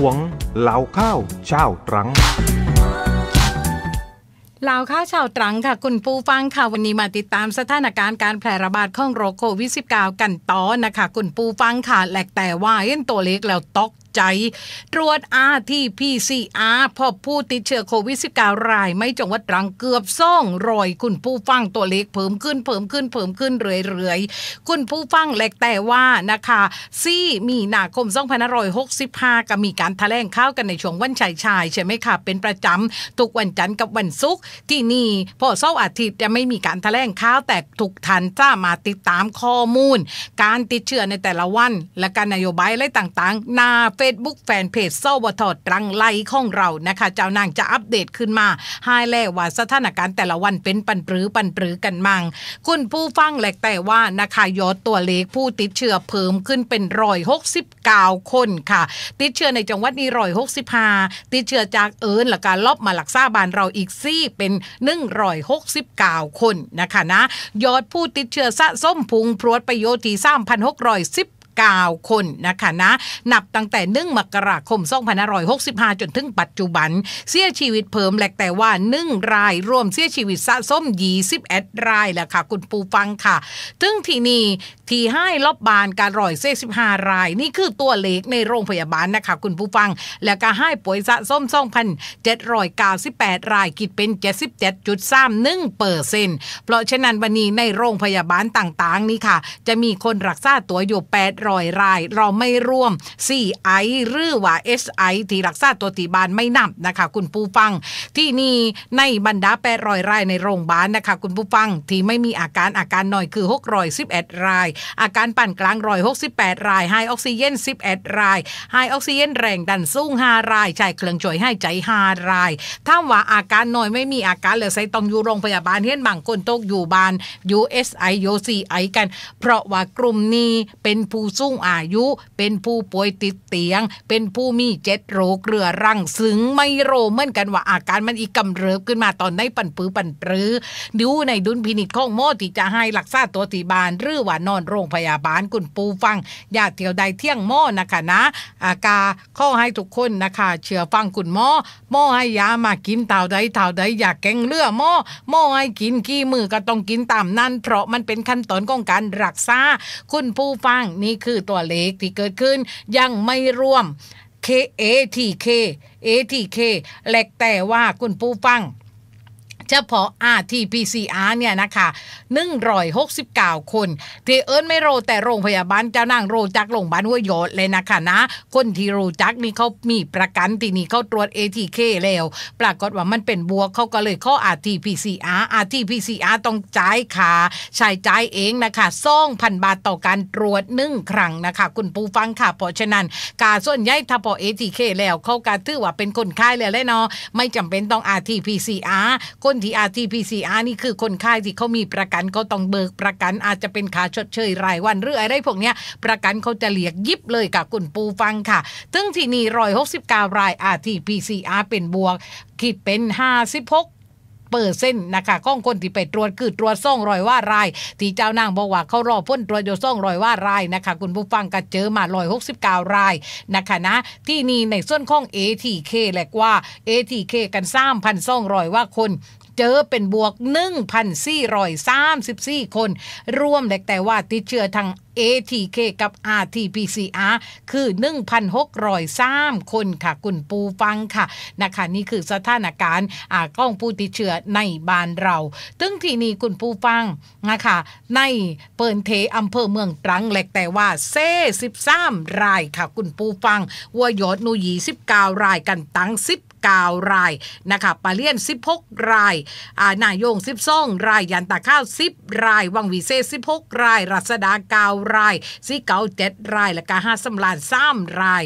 ่วงเหลาข้าวเช้าตรังลาวข้าวชาวตรังค่ะคุณผู้ฟังค่ะวันนี้มาติดตามสถานการณ์การแพร่ระบาดของโรคโควิด -19 กันต่อนะคะคุณผู้ฟังค่ะ แหลกแต่ว่าเอ็นตัวเล็กแล้วตกจตรวจ RT-PCR พบผู้ติดเชื้อโควิด -19 รายไม่จังวัดรังเกือบซ่องรอยคุณผู้ฟังตัวเล็ก เพิ่มขึ้นเพิ่มขึ้นเพิ่มขึ้นเรื่อย ๆ คุณผู้ฟังหลกแต่ว่านะคะซี่มีนาคม2565 ก็มีการแถลงข่าวกันในช่วงวันชายชายใช่ไหมคะ เป็นประจำทุกวันจันทร์กับวันศุกร์ที่นี่ พอเสาร์อาทิตย์จะไม่มีการแถลงข่าวแต่ทุกทันจ้ามาติดตามข้อมูล การติดเชื้อในแต่ละวัน และการนโยบายอะไรต่างๆหน้าเฟ Facebook แฟนเพจเศร้าวทอดตรังไลของเรานะคะเจ้านางจะอัปเดตขึ้นมา ให้แล่ว่าสถานการณ์แต่ละวันเป็นปันปรือปันปรือกันมัง คุณผู้ฟังแหลกแต่ว่านะคะยอดตัวเลขผู้ติดเชื้อเพิ่มขึ้นเป็นร้อยหกสิบเก้าคนค่ะ ติดเชื้อในจังหวัดนี้ร้อยหกสิบห้าติดเชื้อจากเอิญหลักการลอบมาหลักซาบานเราอีกซี่เป็นหนึ่งร้อยหกสิบเก้าคนนะคะนะยอดผู้ติดเชื้อสะสมพุงพรวดปโยชที่สามพันหกร้อยสิบ9 คนนะคะนะนับตั้งแต่นึ่งมกราคม2565 จนถึงปัจจุบันเสียชีวิตเพิ่มแหลกแต่ว่า 1 ราย รวมเสียชีวิตสะสมยี่สิบ็ดรายแล้วค่ะ คุณปูฟังค่ะถึงที่นี่ที่ให้ลบบานการร่อยเยสิบห้าราย นี่คือตัวเลขในโรงพยาบาลนะคะคุณผู้ฟังแล้วก็ให้ป่วยสะสมสองพันเจ็ดร้อยเก้าสิบแปดรายกิดเป็นเจ็ดสิบเจ็ดจุดสามหนึ่งเปอร์เซ็นต์เพราะฉะนั้นวันนี้ในโรงพยาบาลต่างๆ นี่ค่ะ จะมีคนรักษาตัวอยู่แปดรอยรายเราไม่ร่วม CI หรือว่า SI ที่รักษาตัวตีบานไม่นับนะคะคุณผู้ฟัง ที่นี่ในบรรดาแปดรอยรายในโรงพยาบาลนะคะคุณผู้ฟัง ที่ไม่มีอาการอาการหน่อยคือ6รอย11 ราย อาการปั่นกลางรอยปดรายไฮออกซิเจน11 รายไฮออกซิเจนแรงดันสูง5 ราย ใช้เครื่องช่วยหายใจ 5 ราย ถ้าว่าอาการหน่อยไม่มีอาการเลยใส่ต้องอยู่โรงพยาบาลเียนบางคนตกอยู่บ้าน USI UCI กัน เพราะว่ากลุ่มนี้เป็นผู้สูงอายุเป็นผู้ป่วยติดเตียง เป็นผู้มีเจ็ดโรคเรือรังซึงไม่โรเหมือนกันว่าอาการมันอีกกำเริบขึ้นมาตอนในปั่นปื้ปันปืือดูในดุลพินิจของหมอที่จะให้หลักษาตัวที่บ้านหรือว่านอนโรงพยาบาลคุณปูฟังอย่าเที่ยวใดเที่ยงหมอนะคะนะอากาข้อให้ทุกคนนะคะ เชื่อฟังคุณหมอ หมอให้ยามา กินเต่าใดเต่าใดอยากแกงเลือดหมอหมอให้กินกี่มือก็ต้องกินตามนั้นเพราะมันเป็นขั้นตอนของการรักษาคุณผู้ฟังนี่คือตัวเลขที่เกิดขึ้น ยังไม่ร่วม KATK ATK แหลกแต่ว่าคุณผู้ฟังเฉพาะ RT-PCR เนี่ยนะคะ 169 คนที่เอิญไม่โรแต่โรงพยาบาลเจ้านางโรจักโรงพยาบาลหัวยอดเลยนะคะนะคนที่โรจักนี่เขามีประกัน ที่นี่เขาตรวจ ATK แล้วปรากฏว่ามันเป็นบวกเขาก็เลยข้อ RT-PCR RT-PCR ต้องจ่ายค่าใช้จ่ายเองนะคะซ่องพันบาทต่อการตรวจหนึ่งครั้งนะคะ คุณปูฟังค่ะ เพราะฉะนั้นกาส่วนใหญ่ถ้าพอ ATK แล้วเขาการถือว่าเป็นคนไข้เลยเลยเนาะไม่จำเป็นต้อง RT-PCR คนนที่ RT-PCR นี่คือคนไข้ที่เขามีประกันเขาต้องเบิกประกันอาจจะเป็นขาชดเชยรายวันหรืออะไรพวกนี้ประกันเขาจะเหลียกยิบเลยกับคุณปูฟังค่ะัึงที่นี่ร้อยหกสิบเก้าราย RT-PCR เป็นบวกคิดเป็นห้าสิบหกเปอร์เซ็นต์นะคะข้องคนที่ไปตรวจคือตรวจซ่องรอยว่าราย ที่เจ้านางบอกว่าเขารอพ้นตรวจโย่ซ่องรอยว่ารายนะคะคุณผู้ฟังก็เจอมาลอยหกสิบเก้ารายนะคะนะ ที่นี่ในส่วนของ ATK แหละว่า ATK กันสามพันซ่องรอยว่าคนเจอเป็นบวก 1,434 คน รวมและแต่ว่าติดเชื้อทาง ATK กับ RT-PCR คือ 1,603 คนค่ะ คุณปูฟังค่ะนะคะนี่คือสถานการณ์อากล้องผู้ติดเชื้อในบ้านเราตึงที่นี่คุณปูฟังนะคะในเปิ่นเทอำเภอเมืองตรังแหลกแต่ว่าเซ่13 รายค่ะ คุณปูฟังวัวยอดนูยี19 รายกันตัง10 19รายนะคะปาเลียน 16 รายอ่านายง12รายยันตะข้าว 10รายวังวีเซ่16 ราย รัศดาการายซีเก้าเจ็ดราย และกาห้าสำลานสามราย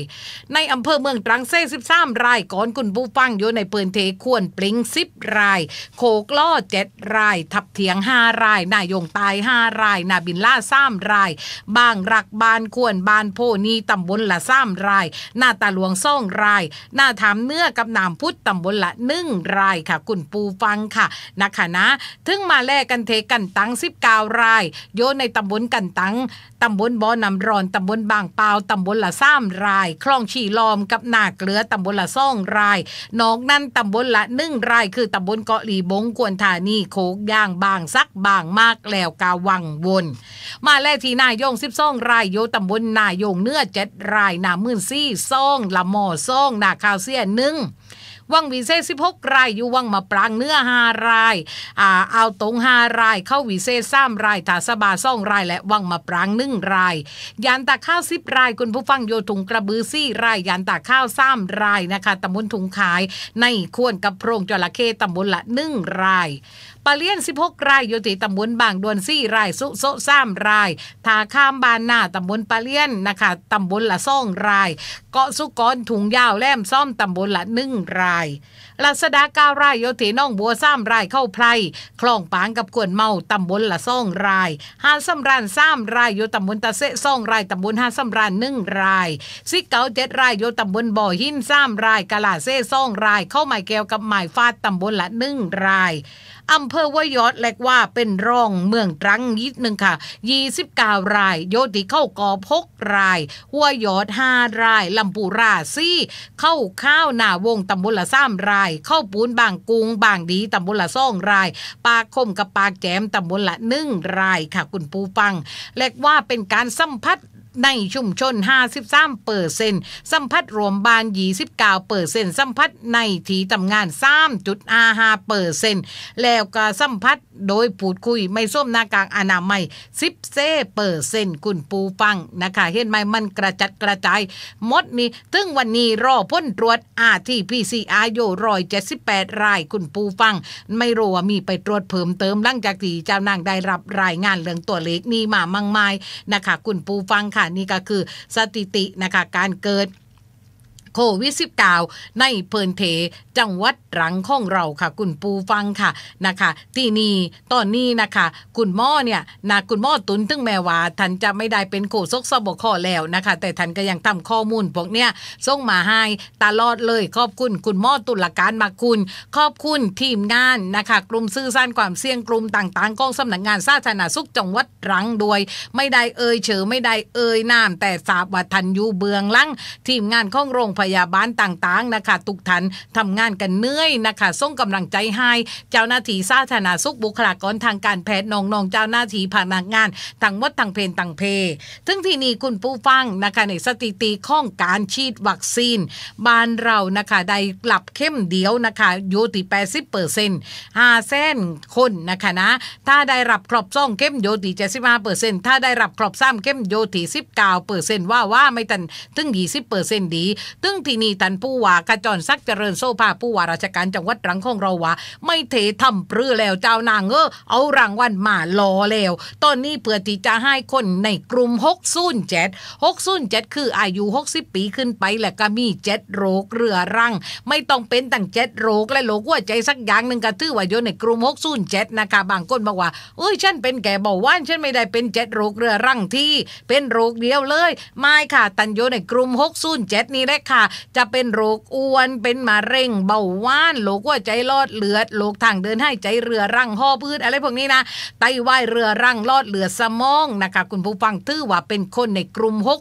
ในอำเภอเมืองตรังเซ่สิบสามรายก่อนคุณผู้ฟังอยู่ในเปืนเทควนปลิงสิบรายโคกล้อเจ็ดราย ทับเถียงห้ารายนายงตายห้ารายนาบินล่า3รายบางรักบานควรบานโพนีตำบลละ3รายหน้าตาหลวงซ่องรายหน้าถามเนื้อกับหนาามพุทธตำบลละนึ่งรายค่ะคุณปูฟังค่ะนะคะนะถึงมาแลกกันเทกันตังสิบก19รายโยนในตำบลกันตังตำบลบ่อน้ำร้อนตำบลบางเปาตำบลละซ้ำราย คลองชีลอมกับนาเกลือตำบลละซ่องรายนอกนั้นตำบลละหนึ่งรายคือตำบลเกาะหลีบงกวนธานีโคกย่างบางซักบางมากแล้วกาวังวนมาแล่ทีนายงสิบซ่องรายโยตำบลนายงเนื้อเจ็ดราย นามื่นซี่ซ่องละหมอซ่องนาคาวเสียหนึ่งวังวีเซ่สิบหกรายอยู่วังมาปรางเนื้อห้ารายอ่าเอาตงห้ารายเข้าวีเซ่สามรายถาสบาซ่องรายและวังมาปรางหนึ่งรายยานตาข้าวสิบรายคุณผู้ฟังโยถุงกระบือซี่รายยานตาข้าวสามรายนะคะตำบลถุงขายในควนกับโพรงจระเข้ตำบลละหนึ่งรายาเลี่ยน16รายอยู่ที่ตำบลบางดวนซี่รายสุโซสามรายทาข้ามบานหน้าตำบลปาเลี่ยนนะคะตำบลละซ่องรายเกาะสุกอนถุงยาวแล่มซ่อมตำบลละหนึ่งรายลัสดาเก้าไร่โยเทน้องบัวซ้ำไร่เข้าไพรคลองปางกับกวนเมาตำบลละซ่องรายห้าสำรานซ้ำไร่โยตำบลตะเซซ่องรายตำบลห้าสำรานหนึ่งรายซิกเก้าเจ็ดไร่โยตำบลบ่อหินซ้ำไร่กะลาเซซ่องรายเข้าไม้แก้วกับไม้ฟาดตำบลละหนึ่งรายอำเภอวายอดแหลกว่าเป็นร่องเมืองตรังนิดหนึ่งค่ะ 29ราย โยติเข้ากอพกราย หัวยอดห้ารายลำปูราซี่ เข้าข้าวนาวงตำบลละสามราย เข้าปูนบางกุงบางดีตำบลละซ่องรายปากคมกับปากแจมตำบลละหนึ่งรายค่ะ คุณปูปังแหลกว่าเป็นการสัมผัสในชุมชน 53เปอร์เซ็นต์สัมผัสรวมบาน29เปอร์เซ็นต์สัมผัสในทีทำงาน 3 5เปอร์เซ็นต์แล้วก็สัมผัสโดยพูดคุยไม่ส้มหน้ากากอนามัย10เซเปอร์เซ็นต์คุณปูฟังนะคะ เห็นไหมมันกระจัดกระจายมดนี้ถึงวันนี้รอพ้นตรวจอาทีพีซีอายูร้อยเจ็ดสิบแปดรายคุณปูฟัง ไม่รู้ว่ามีไปตรวจเพิ่มเติมหลังจากที่เจ้านางได้รับรายงานเรื่องตัวเลขนี้มามั่งมายนะคะคุณปูฟังค่ะนี่ก็คือสถิตินะคะการเกิดโควิด -19 ในเพินเทจังหวัดตรังของเราค่ะคุณปูฟังค่ะนะคะที่นี่ตอนนี้นะคะ คุณหมอเนี่ยนะคุณหมอตุนถึงแม้ว่าท่านจะไม่ได้เป็นโคซกสบคแล้วนะคะ แต่ท่านก็ยังทำข้อมูลพวกเนี้ยส่งมาให้ตลอดเลยขอบคุณคุณหมอตุลการมาคุณขอบคุณทีมงานนะคะ กลุ่มซื่อสั้นความเสี่ยงกลุ่มต่าง ๆกองสำนักงานสาธารณสุขจังหวัดตรังด้วยไม่ได้เอ่ยเฉยไม่ได้เอ่ยนามแต่ทราบว่าท่านอยู่เบื้องลัง ทีมงานของโรงพยาบาลยาบาลต่างๆนะคะทุกท่านทำงานกันเหนื่อยนะคะ ส่งกำลังใจให้ เจ้าหน้าที่สาธารณสุขบุคลากรทางการแพทย์น้องๆเจ้าหน้าที่พนักงาน ทั้งหมดทั้งเพนทั้งเพทั้งที่นี่คุณผู้ฟังนะคะในสถิติข้องการฉีดวัคซีนบ้านเรานะคะได้กลับเข้มเดียวนะคะอยู่ที่แปดสิบเปอร์เซ็นต์ห้าเส้นคนนะคะนะถ้าได้รับครอบซ่องเข้มโยตีเจ็ดสิบห้าเปอร์เซ็นต์ถ้าได้รับครอบซ้ำเข้มโยตีสิบเก้าเปอร์เซ็นต์ว่าว่าไม่ตันถึงยี่สิบเปอร์เซ็นต์ดีึ่งที่นี่ท่านผู้ว่ากระจรซักเจริญโซภา ผู้ว่า ราชการจังหวัดตรังของเราว่าไม่เททำปรือแล้วเจ้านางเออ เอารางวัลมาล้อแล้ว ตอนนี้เพื่อที่จะให้คนในกลุ่ม607 607 คืออายุ 60 ปีขึ้นไปและก็มีเจ็ดโรคเรือรังไม่ต้องเป็นตั้งเจ็ดโรค และโรคหัวใจสักอย่างหนึ่งก็ทือว่าโยนในกลุ่ม607นะคะบางคนบอกว่าเอ้ยฉันเป็นแก่เบาหวานฉันไม่ได้เป็นเจ็ดโรคเรือรังที่ เป็นโรคเดียวเลย ไม่ค่ะ ตันโยในกลุ่ม607นี่แหละค่ะจะเป็นโรคอ้วนเป็นมะเร็งเบาหวานโรคหัวใจรอดเลือดโรคทางเดินหายใจเรือรังห่อพืชอะไรพวกนี้นะไตวายเรือรังรอดเลือดสมองนะคะ คุณผู้ฟังทือว่าเป็นคนในกลุ่ม6็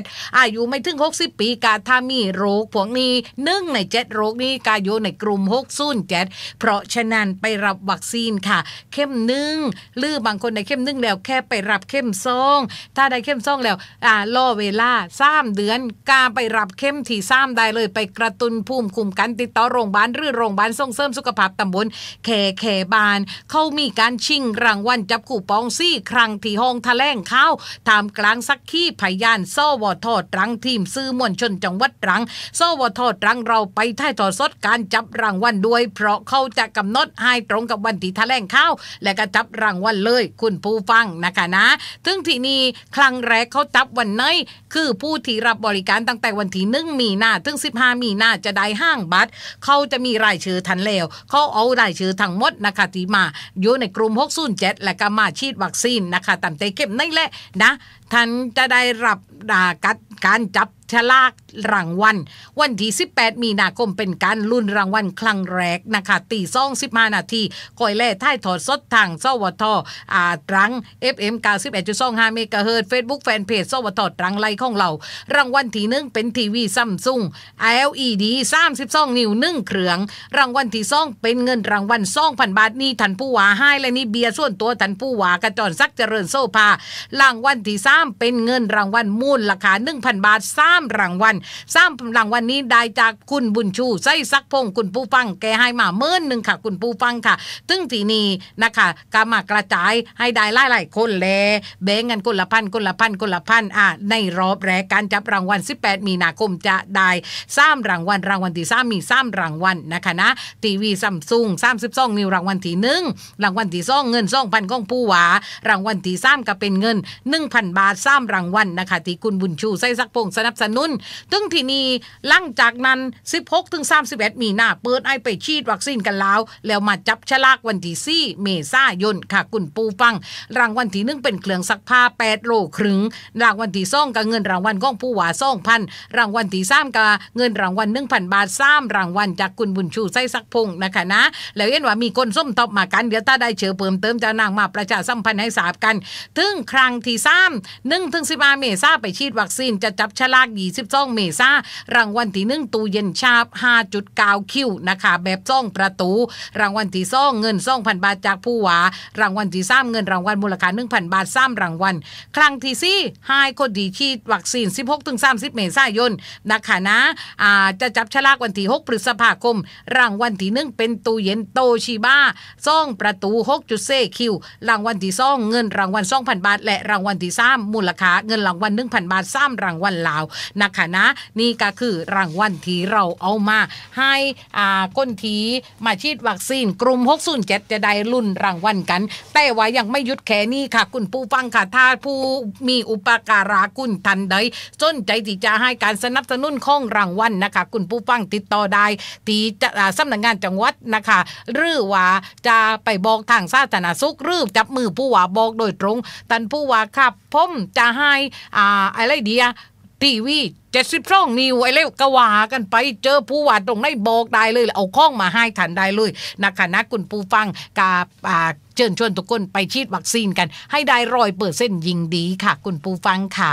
ดอายุไม่ถึง 60 ปีกาถ้ามีโรคพวกนี้นึ่งในเจ็ดโรคนี้กาโยในกลุ่ม6 0 7เพราะฉะนั้นไปรับวัคซีนค่ะ เข้มหนึ่งหรือบางคนในเข้มหนึ่งแล้วแค่ไปรับเข้มซองถ้าได้เข้มซองแล้วอ่าล่อเวลาสามเดือนกาไปรับเข้มมที่ซ้ำได้เลยไปกระตุนภูมิ คุ้มกันติดต่อโรงพยาบาลหรือโรงพยาบาลส่งเสริมสุขภาพตำบลแขแขบาน เขามีการชิงรางวัลจับคู่ปองซี่ครั้งที่ห้องทถแลงข้าวทามกลางสักขี้พยานซ่อวอทอดรังทีมซื้อมวลชนจังหวัดรังซ่อวอทอดรังเราไปถ่ายทอดสดการจับรางวัลด้วย เพราะเขาจะกำหนดให้ตรงกับวันที่แถแลงข้าวและก็จับรางวัลเลย คุณผู้ฟังนะคะนะถึงที่นี่ครั้งแรกเขาจับวันไหนคือผู้ที่รับบริการตั้งแต่วันที่หนึ่งถึงมีหน้าถึง15 มีหน้าจะได้ห้างบัตรเขาจะมีรายชื่อทันแล้ว เขาเอารายชื่อทั้งหมดนะคะที่มา อยู่ในกลุ่ม607 และก็มาฉีดวัคซีนนะคะตามต่เก็บนั่นแหละนะท่านจะได้รับาดการจับฉลากรางวัลวันที่ 18 มีนาคมเป็นการลุ้นรางวัลครั้งแรกนะคะตีซ่อง 15 นาทีก่อยแล่ท่ายถอดสดทางสวทอ่าตรัง FM 91.25 เมกะเฮิร์ตเฟซบุ๊กแฟนเพจสวทตรังไลของเรา รางวัลที่หนึ่งเป็นทีวีซัมซุง LED 32นิ้วหนึ่งเครื่องรางวัลที่สองเป็นเงินรางวัลซ่องพันบาทนี่ทันผู้ว่าให้และนี่เบียร์ส่วนตัวทันผู้ว่ากระจอนซักเจริญโซภารางวัลที่สามเป็นเงินรางวัลมูลราคา1,000 บาทสามมรางวัลมรางวัลนนี้ได้จากคุณบุญชูไส้ซักพงคุณผู้ฟัง แกให้มาเมื่นหนึ่งค่ะ คุณผู้ฟังค่ะตึ้งทีนี้นะคะกามากระจายให้ได้หลายหลายคนแลเบ่งงินคนละพันคนละพันคนละพันอ่ะในรอบแรกการจับรางวัล 18 มีนาคมจะได้มรางวัลรางวัลที่สามีมรางวัลนะคะนะทีวีซัมซุงส32นิวรางวัลที่หนึ่งรางวัลที่สองเงินส2,000ของผู้หวารางวัลที่สามก็เป็นเงินหนึ่งพันบาทมรางวัลนะคะที่คุณบุญชูไส้ซักพงสนับสนุนตึงที่นี่ลั่งจากนั้น 16ถึง31มีนาเปิดไอไปฉีดวัคซีนกันแล้วแล้วมาจับฉลากวันที่4เมษายนค่ะคุณปูฟัง รางวัลที่หนึ่งเป็นเครื่องซักผ้า8โลครึ่งรางวัลที่สองกับเงินรางวัลของผู้ว่าสองพันรางวัลที่สามกับเงินรางวัลหนึ่งพันบาทสามรางวัลจากคุณบุญชูไส้ซักพงนะคะนะแล้วเห็นว่ามีคนส้มตอบมากันเดี๋ยวถ้าได้เชิญเพิ่มเติมจะนางมาประชาสัมพันธ์ให้ทราบกันถึงครั้งที่สามหนึ่งถึงสิบาเมษาไปฉีดวัคซีนจะจับฉลากสีิบองเมซ่ารางวัลที่หนึ่งตู้เย็นชาบห้าจุดก้าคิวนะคะ แบบซ่องประตู รางวัลที่ซ่องเงินซ่องพันบาทจากผู้ว่ารางวัลที่มเงินรางวัลมูลค่าหนึ่งพันบาทมรางวัลครั้งที่ีให้คนดีขีดวัคซีนสสิบหกถึงามสิบเมษายนนะคะนะจะจับฉลากวันที่หกพฤษภาคม รางวัลที่หนึ่งเป็นตู้เย็นโตชิบ้าซ่องประตูหกจุดเซคิว รางวัลที่ซ่องเงินรางวัลงพันบาท และรางวัลที่ามูลค่าเงินรางวัลงพันบาทมรางวัลลาวนะคะนะนี่ก็คือรางวัลที่เราเอามา ให้อ่าก้นทีมาฉีดวัคซีนกลุ่ม607จะได้รุ่นรางวัลกัน แต่ว่ายังไม่ยุดแค่นี้ค่ะ คุณผู้ฟังค่ะถ้าผู้มีอุปการะคุณทันใด สนใจที่จะให้การสนับสนุนข้องรางวัลนะคะคุณผู้ฟังติดต่อได้ ที่สำนักงานจังหวัดนะคะหรือว่าจะไปบอกทางสาธารณสุขหรือจับมือผู้ว่าบอกโดยตรงตันผู้ว่าครับผมจะให้อ่าอะไรดีะทีวีเจ็ดสิบ่องนิวไอ้เล็กกว่ากันไปเจอผู้ว่าตรงไหนบอกได้เลย เอาข้องมาให้ทันได้เลย นะคะนะคุณผู้ฟังกาบเชิญชวนทุกคนไปฉีดวัคซีนกัน ให้ได้รอยเปอร์เซ็นยิงดีค่ะ คุณผู้ฟังค่ะ